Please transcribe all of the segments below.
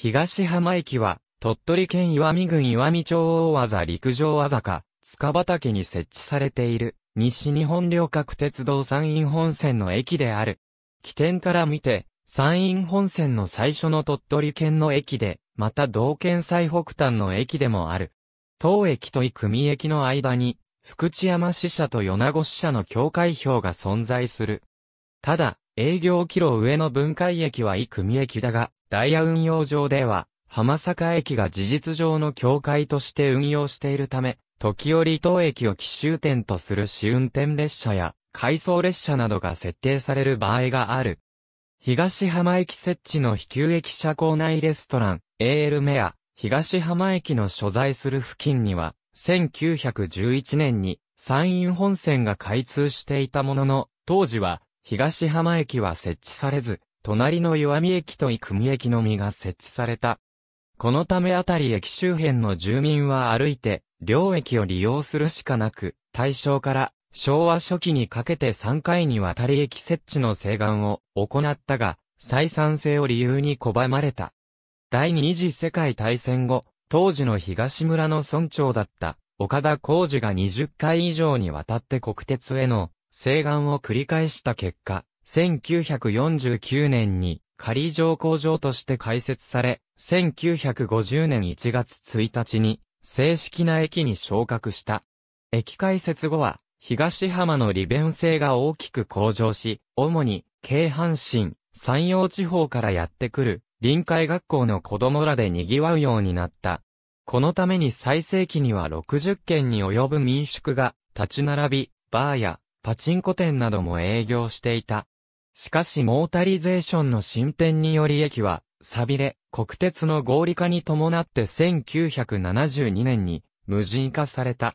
東浜駅は、鳥取県岩見郡岩見町大技陸上あざか、塚畑に設置されている、西日本旅客鉄道山陰本線の駅である。起点から見て、山陰本線の最初の鳥取県の駅で、また道県最北端の駅でもある。当駅と伊組駅の間に、福知山支社と米子支社の境界標が存在する。ただ、営業キロ上の分解駅は伊組駅だが、ダイヤ運用上では、浜坂駅が事実上の境界として運用しているため、時折当駅を奇襲点とする試運転列車や、回送列車などが設定される場合がある。東浜駅設置の非球駅舎構内レストラン、AL メア、東浜駅の所在する付近には、1911年に山陰本線が開通していたものの、当時は東浜駅は設置されず、隣の弱見駅と生見駅のみが設置された。このためあたり駅周辺の住民は歩いて、両駅を利用するしかなく、大正から昭和初期にかけて3回にわたり駅設置の請願を行ったが、採算性を理由に拒まれた。第二次世界大戦後、当時の東村の村長だった岡田浩二が20回以上にわたって国鉄への請願を繰り返した結果、1949年に仮上工場として開設され、1950年1月1日に正式な駅に昇格した。駅開設後は、東浜の利便性が大きく向上し、主に、京阪神、山陽地方からやってくる、臨海学校の子供らで賑わうようになった。このために最盛期には60件に及ぶ民宿が立ち並び、バーやパチンコ店なども営業していた。しかしモータリゼーションの進展により駅は、錆びれ、国鉄の合理化に伴って1972年に無人化された。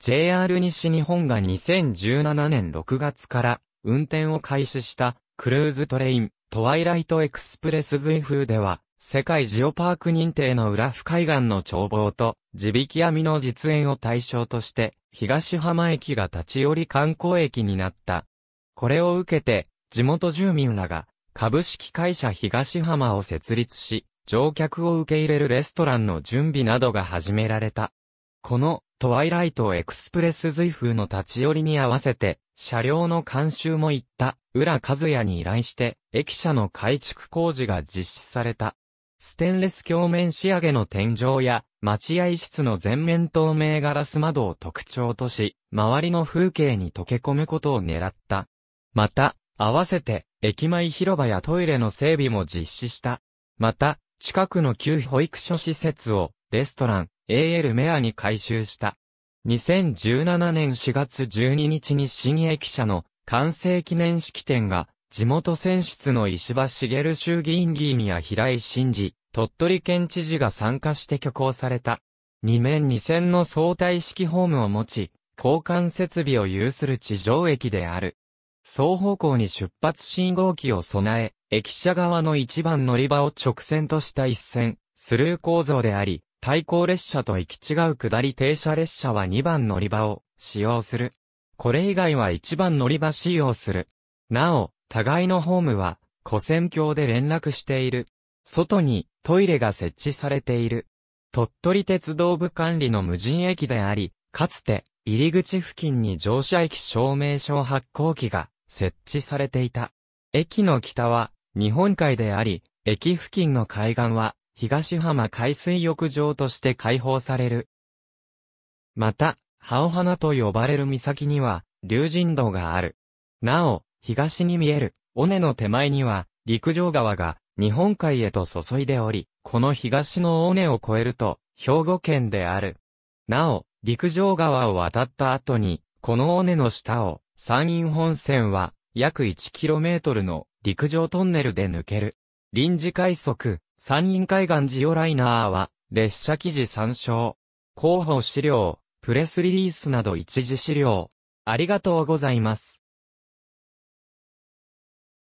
JR 西日本が2017年6月から運転を開始したクルーズトレイントワイライトエクスプレス随風では世界ジオパーク認定の浦府海岸の眺望と、地引き網の実演を対象として、東浜駅が立ち寄り観光駅になった。これを受けて、地元住民らが、株式会社東浜を設立し、乗客を受け入れるレストランの準備などが始められた。この、トワイライトエクスプレス随風の立ち寄りに合わせて、車両の監修も行った、浦和也に依頼して、駅舎の改築工事が実施された。ステンレス鏡面仕上げの天井や、待合室の全面透明ガラス窓を特徴とし、周りの風景に溶け込むことを狙った。また、合わせて、駅前広場やトイレの整備も実施した。また、近くの旧保育所施設を、レストラン、AL メアに改修した。2017年4月12日に新駅舎の完成記念式典が地元選出の石破茂衆議院議員や平井真嗣、鳥取県知事が参加して挙行された。2面2線の相対式ホームを持ち、交換設備を有する地上駅である。双方向に出発信号機を備え、駅舎側の一番乗り場を直線とした一線、スルー構造であり、対向列車と行き違う下り停車列車は2番乗り場を使用する。これ以外は1番乗り場使用する。なお、互いのホームは、古戦橋で連絡している。外にトイレが設置されている。鳥取鉄道部管理の無人駅であり、かつて入り口付近に乗車駅証明書発行機が設置されていた。駅の北は日本海であり、駅付近の海岸は東浜海水浴場として開放される。また、ハオハナと呼ばれる岬には、竜神道がある。なお、東に見える、尾根の手前には、陸上川が、日本海へと注いでおり、この東の尾根を越えると、兵庫県である。なお、陸上川を渡った後に、この尾根の下を、山陰本線は、約 1km の陸上トンネルで抜ける。臨時快速、山陰海岸ジオライナーは、列車記事参照。広報資料、プレスリリースなど一時資料。ありがとうございます。